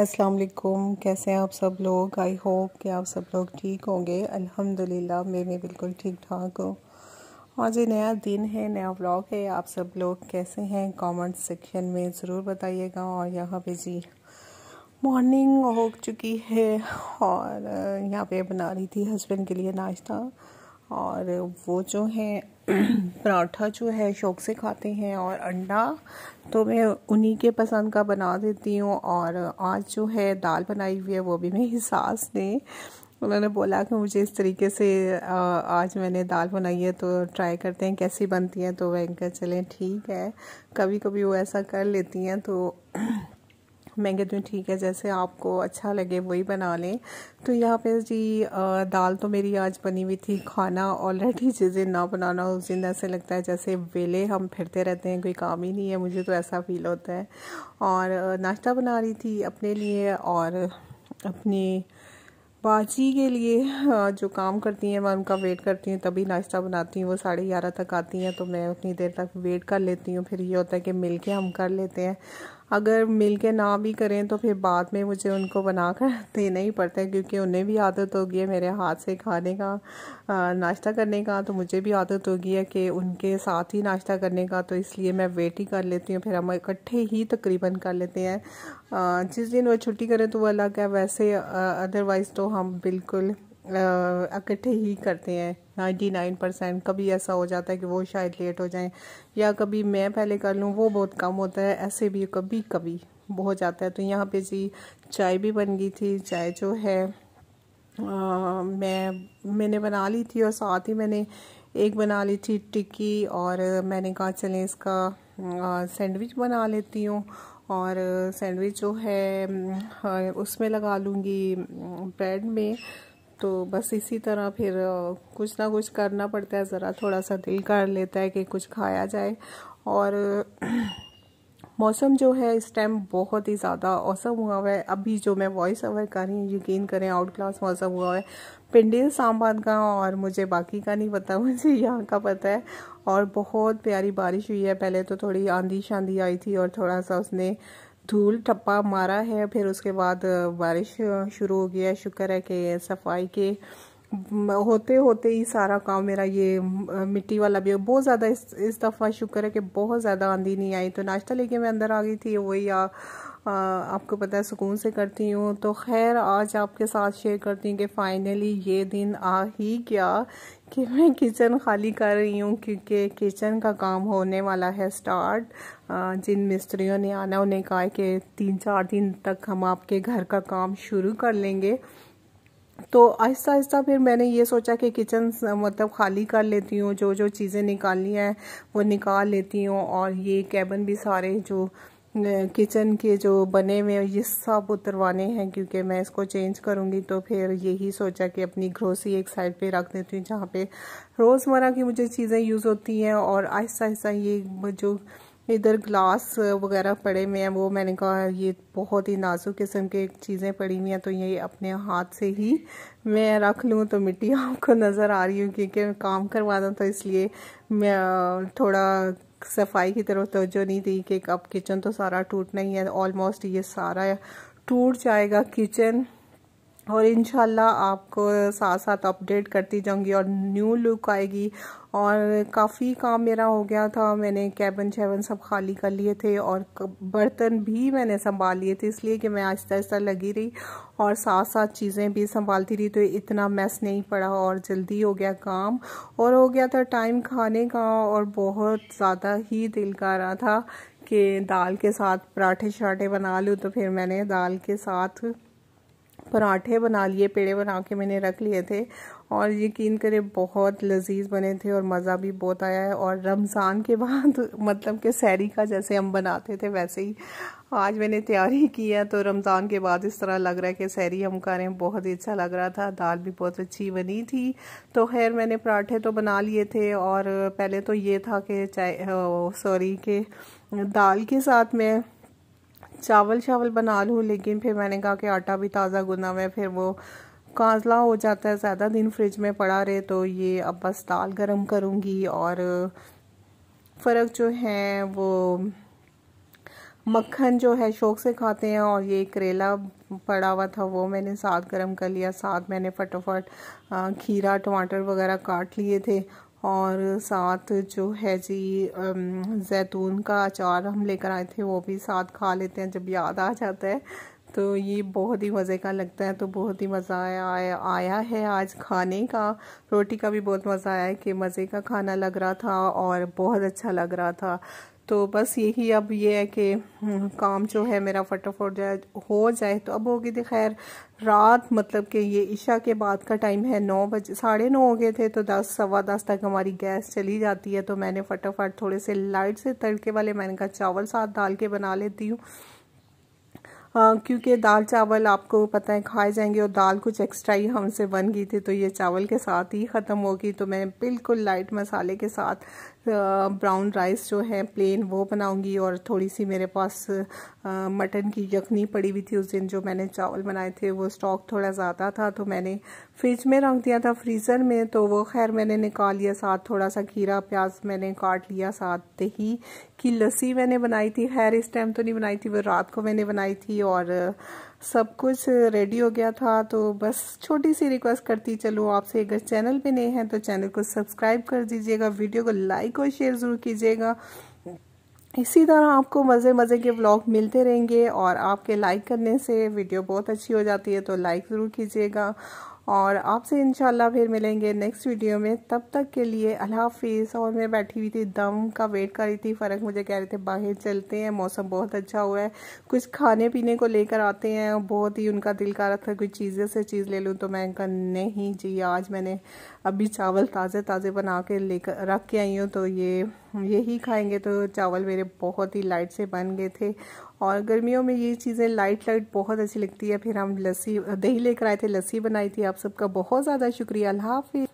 अस्सलाम वालेकुम कैसे हैं आप सब लोग आई होप कि आप सब लोग ठीक होंगे अल्हम्दुलिल्लाह मैं भी बिल्कुल ठीक ठाक हूँ आज ये नया दिन है नया व्लॉग है आप सब लोग कैसे हैं कमेंट सेक्शन में ज़रूर बताइएगा और यहाँ पे जी मॉर्निंग हो चुकी है और यहाँ पे बना रही थी हस्बैंड के लिए नाश्ता और वो जो है पराठा जो है शौक से खाते हैं और अंडा तो मैं उन्हीं के पसंद का बना देती हूँ और आज जो है दाल बनाई हुई है वो भी मेरी सास ने उन्होंने बोला कि मुझे इस तरीके से आज मैंने दाल बनाई है तो ट्राई करते हैं कैसी बनती है तो वह इनका चलें ठीक है कभी कभी वो ऐसा कर लेती हैं तो मैं कहती हूँ ठीक है जैसे आपको अच्छा लगे वही बना लें तो यहाँ पे जी दाल तो मेरी आज बनी हुई थी खाना ऑलरेडी चीज़ें ना बनाना उस दिन ऐसे लगता है जैसे वेले हम फिरते रहते हैं कोई काम ही नहीं है मुझे तो ऐसा फील होता है और नाश्ता बना रही थी अपने लिए और अपनी बाजी के लिए जो काम करती हैं मैं उनका वेट करती हूँ तभी नाश्ता बनाती हूँ वो साढ़े ग्यारह तक आती हैं तो मैं उतनी देर तक वेट कर लेती हूँ फिर ये होता है कि मिलके हम कर लेते हैं अगर मिल के ना भी करें तो फिर बाद में मुझे उनको बना कर देना ही पड़ता है क्योंकि उन्हें भी आदत होगी है मेरे हाथ से खाने का नाश्ता करने का तो मुझे भी आदत होगी है कि उनके साथ ही नाश्ता करने का तो इसलिए मैं वेट ही कर लेती हूँ फिर हम इकट्ठे ही तकरीबन कर लेते हैं जिस दिन वो छुट्टी करें तो वो अलग है वैसे अदरवाइज़ तो हम बिल्कुल इकट्ठे ही करते हैं नाइन्टी नाइन परसेंट कभी ऐसा हो जाता है कि वो शायद लेट हो जाएं या कभी मैं पहले कर लूँ वो बहुत कम होता है ऐसे भी कभी कभी हो जाता है तो यहाँ पे जी चाय भी बन गई थी चाय जो है आ, मैं मैंने बना ली थी और साथ ही मैंने एक बना ली थी टिक्की और मैंने कहा चलें इसका सैंडविच बना लेती हूँ और सैंडविच जो है उसमें लगा लूँगी ब्रेड में तो बस इसी तरह फिर कुछ ना कुछ करना पड़ता है ज़रा थोड़ा सा दिल कर लेता है कि कुछ खाया जाए और मौसम जो है इस टाइम बहुत ही ज़्यादा औसम हुआ हुआ है अभी जो मैं वॉइस ओवर कर रही हूँ यकीन करें आउट क्लास मौसम हुआ है पिंडी सांबाद का और मुझे बाकी का नहीं पता मुझे यहाँ का पता है और बहुत प्यारी बारिश हुई है पहले तो थोड़ी आंधी शांधी आई थी और थोड़ा सा उसने धूल ठप्पा मारा है फिर उसके बाद बारिश शुरू हो गया शुक्र है कि सफाई के होते होते ही सारा काम मेरा ये मिट्टी वाला भी बहुत ज़्यादा इस इस दफ़ा शुक्र है कि बहुत ज़्यादा आंधी नहीं आई तो नाश्ता लेके मैं अंदर आ गई थी वही या आपको पता है सुकून से करती हूँ तो खैर आज आपके साथ शेयर करती हूँ कि फ़ाइनली ये दिन आ ही गया कि मैं किचन खाली कर रही हूँ क्योंकि किचन का काम होने वाला है स्टार्ट जिन मिस्त्रियों ने आना उन्हें कहा कि तीन चार दिन तक हम आपके घर का काम शुरू कर लेंगे तो आहिस्ता आहिस्ता फिर मैंने ये सोचा कि किचन मतलब खाली कर लेती हूँ जो जो चीज़ें निकालनी है वो निकाल लेती हूँ और ये कैबन भी सारे जो किचन के जो बने हुए ये सब उतरवाने हैं क्योंकि मैं इसको चेंज करूँगी तो फिर यही सोचा कि अपनी ग्रोसरी एक साइड पे रख देती हूँ जहाँ पे रोज़मर्रा की मुझे चीज़ें यूज़ होती हैं और आहिस्ता आहिस्ता ये जो इधर ग्लास वगैरह पड़े हुए हैं वो मैंने कहा ये बहुत ही नाजुक किस्म के चीज़ें पड़ी हुई हैं तो ये अपने हाथ से ही मैं रख लूँ तो मिट्टी आपको नज़र आ रही हूँ क्योंकि काम करवाना था तो इसलिए मैं थोड़ा सफाई की तरफ तोजो नहीं दी कि अब किचन तो सारा टूटना ही है ऑलमोस्ट ये सारा टूट जाएगा किचन और इन आपको साथ साथ अपडेट करती जाऊंगी और न्यू लुक आएगी और काफ़ी काम मेरा हो गया था मैंने कैबन शैबन सब खाली कर लिए थे और बर्तन भी मैंने संभाल लिए थे इसलिए कि मैं आहिस्ता आहिस्ता लगी रही और साथ साथ चीज़ें भी संभालती रही तो इतना मैस नहीं पड़ा और जल्दी हो गया काम और हो गया था टाइम खाने का और बहुत ज़्यादा ही दिल कर रहा था कि दाल के साथ पराठे शराठे बना लूँ तो फिर मैंने दाल के साथ पराठे बना लिए पेड़े बना के मैंने रख लिए थे और यकीन करें बहुत लजीज बने थे और मज़ा भी बहुत आया है और रमज़ान के बाद मतलब कि सैरी का जैसे हम बनाते थे वैसे ही आज मैंने तैयारी की है तो रमज़ान के बाद इस तरह लग रहा है कि सैरी हम कर रहे हैं बहुत ही अच्छा लग रहा था दाल भी बहुत अच्छी बनी थी तो खैर मैंने पराठे तो बना लिए थे और पहले तो ये था कि चाय सॉरी के दाल के साथ मैं चावल शावल बना लूँ लेकिन फिर मैंने कहा कि आटा भी ताज़ा गुना हुआ है फिर वो काजला हो जाता है ज़्यादा दिन फ्रिज में पड़ा रहे तो ये अब बस दाल गर्म करूँगी और फ़र्क जो है वो मक्खन जो है शौक से खाते हैं और ये करेला पड़ा हुआ था वो मैंने साथ गर्म कर लिया साथ मैंने फटोफट खीरा टमाटर वगैरह काट लिए थे और साथ जो है जी जैतून का अचार हम लेकर आए थे वो भी साथ खा लेते हैं जब याद आ जाता है तो ये बहुत ही मज़े का लगता है तो बहुत ही मज़ा आया आया है आज खाने का रोटी का भी बहुत मज़ा आया कि मज़े का खाना लग रहा था और बहुत अच्छा लग रहा था तो बस यही अब ये है कि हम्म, काम जो है मेरा फटाफट जाए हो जाए तो अब होगी तो खैर रात मतलब कि ये इशा के बाद का टाइम है नौ बजे साढ़े नौ हो गए थे तो दस सवा दस तक हमारी गैस चली जाती है तो मैंने फटाफट थोड़े से लाइट से तड़के वाले मैंने कहा चावल साथ डाल के बना लेती हूँ क्योंकि दाल चावल आपको पता है खाए जाएंगे और दाल कुछ एक्स्ट्रा ही हमसे बन गई थी तो ये चावल के साथ ही ख़त्म होगी तो मैं बिल्कुल लाइट मसाले के साथ ब्राउन राइस जो है प्लेन वो बनाऊंगी और थोड़ी सी मेरे पास मटन की यखनी पड़ी हुई थी उस दिन जो मैंने चावल बनाए थे वो स्टॉक थोड़ा ज़्यादा था तो मैंने फ्रिज में रख दिया था फ्रीज़र में तो वो खैर मैंने निकाल लिया साथ थोड़ा सा खीरा प्याज मैंने काट लिया साथ दही की लस्सी मैंने बनाई थी खैर इस टाइम तो नहीं बनाई थी वो रात को मैंने बनाई थी और सब कुछ रेडी हो गया था तो बस छोटी सी रिक्वेस्ट करती चलो आपसे अगर चैनल पे नए हैं तो चैनल को सब्सक्राइब कर दीजिएगा वीडियो को लाइक और शेयर ज़रूर कीजिएगा इसी तरह आपको मज़े मज़े के ब्लॉग मिलते रहेंगे और आपके लाइक करने से वीडियो बहुत अच्छी हो जाती है तो लाइक ज़रूर कीजिएगा और आपसे इनशाला फिर मिलेंगे नेक्स्ट वीडियो में तब तक के लिए अल्लाह हाफिज़ और मैं बैठी हुई थी दम का वेट कर रही थी फ़र्क मुझे कह रहे थे बाहर चलते हैं मौसम बहुत अच्छा हुआ है कुछ खाने पीने को लेकर आते हैं बहुत ही उनका दिल कर रहा था कुछ चीज़ें से चीज़ ले लूँ तो मैं कहा नहीं जी आज मैंने अभी चावल ताज़े ताज़े बना के लेकर रख के आई हूँ तो ये यही खाएंगे तो चावल मेरे बहुत ही लाइट से बन गए थे और गर्मियों में ये चीज़ें लाइट लाइट बहुत अच्छी लगती है फिर हम लस्सी दही लेकर आए थे लस्सी बनाई थी आप सबका बहुत ज़्यादा शुक्रिया अल्लाह हाफि